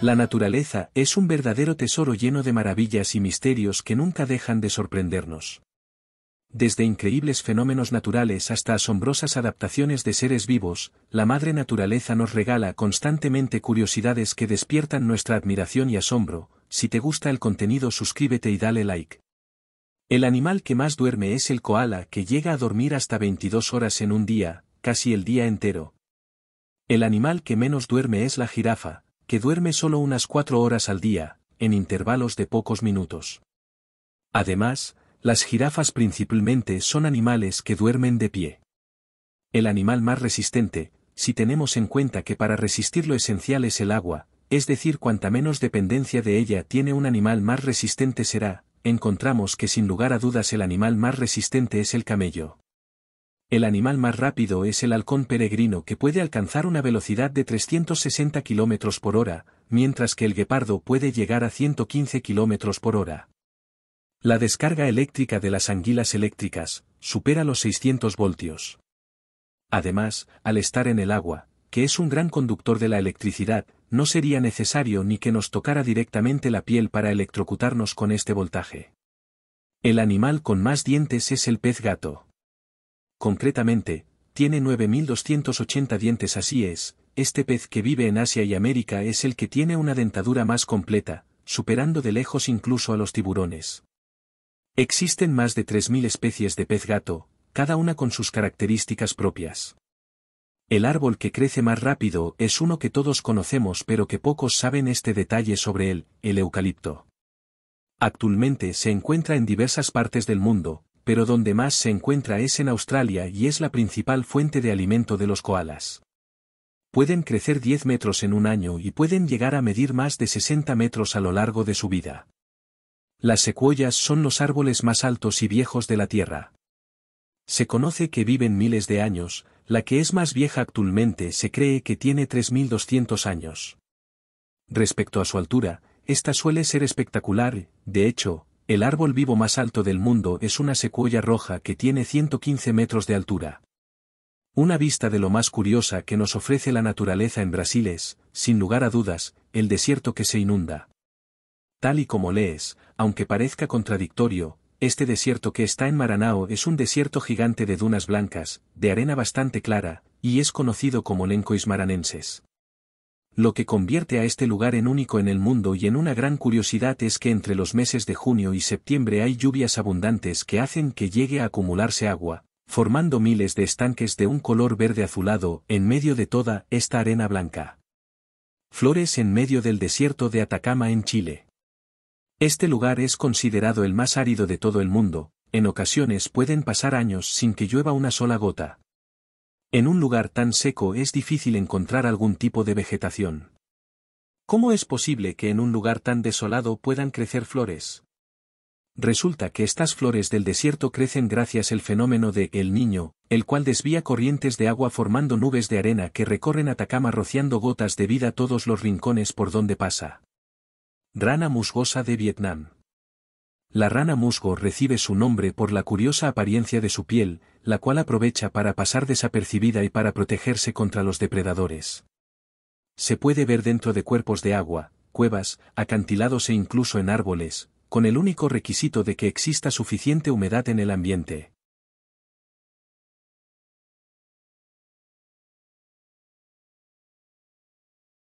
La naturaleza es un verdadero tesoro lleno de maravillas y misterios que nunca dejan de sorprendernos. Desde increíbles fenómenos naturales hasta asombrosas adaptaciones de seres vivos, la madre naturaleza nos regala constantemente curiosidades que despiertan nuestra admiración y asombro. Si te gusta el contenido suscríbete y dale like. El animal que más duerme es el koala que llega a dormir hasta 22 horas en un día, casi el día entero. El animal que menos duerme es la jirafa, que duerme solo unas cuatro horas al día, en intervalos de pocos minutos. Además, las jirafas principalmente son animales que duermen de pie. El animal más resistente, si tenemos en cuenta que para resistir lo esencial es el agua, es decir, cuanta menos dependencia de ella tiene un animal más resistente será, encontramos que sin lugar a dudas el animal más resistente es el camello. El animal más rápido es el halcón peregrino que puede alcanzar una velocidad de 360 km por hora, mientras que el guepardo puede llegar a 115 km por hora. La descarga eléctrica de las anguilas eléctricas supera los 600 voltios. Además, al estar en el agua, que es un gran conductor de la electricidad, no sería necesario ni que nos tocara directamente la piel para electrocutarnos con este voltaje. El animal con más dientes es el pez gato. Concretamente, tiene 9.280 dientes así es, este pez que vive en Asia y América es el que tiene una dentadura más completa, superando de lejos incluso a los tiburones. Existen más de 3.000 especies de pez gato, cada una con sus características propias. El árbol que crece más rápido es uno que todos conocemos pero que pocos saben este detalle sobre él, el eucalipto. Actualmente se encuentra en diversas partes del mundo, pero donde más se encuentra es en Australia y es la principal fuente de alimento de los koalas. Pueden crecer 10 metros en un año y pueden llegar a medir más de 60 metros a lo largo de su vida. Las secuoyas son los árboles más altos y viejos de la Tierra. Se conoce que viven miles de años, la que es más vieja actualmente se cree que tiene 3.200 años. Respecto a su altura, esta suele ser espectacular, de hecho, el árbol vivo más alto del mundo es una secuoya roja que tiene 115 metros de altura. Una vista de lo más curiosa que nos ofrece la naturaleza en Brasil es, sin lugar a dudas, el desierto que se inunda. Tal y como lees, aunque parezca contradictorio, este desierto que está en Maranao es un desierto gigante de dunas blancas, de arena bastante clara, y es conocido como lencois maranenses. Lo que convierte a este lugar en único en el mundo y en una gran curiosidad es que entre los meses de junio y septiembre hay lluvias abundantes que hacen que llegue a acumularse agua, formando miles de estanques de un color verde azulado en medio de toda esta arena blanca. Flores en medio del desierto de Atacama en Chile. Este lugar es considerado el más árido de todo el mundo, en ocasiones pueden pasar años sin que llueva una sola gota. En un lugar tan seco es difícil encontrar algún tipo de vegetación. ¿Cómo es posible que en un lugar tan desolado puedan crecer flores? Resulta que estas flores del desierto crecen gracias al fenómeno de El Niño, el cual desvía corrientes de agua formando nubes de arena que recorren Atacama rociando gotas de vida todos los rincones por donde pasa. Rana musgosa de Vietnam. La rana musgo recibe su nombre por la curiosa apariencia de su piel, la cual aprovecha para pasar desapercibida y para protegerse contra los depredadores. Se puede ver dentro de cuerpos de agua, cuevas, acantilados e incluso en árboles, con el único requisito de que exista suficiente humedad en el ambiente.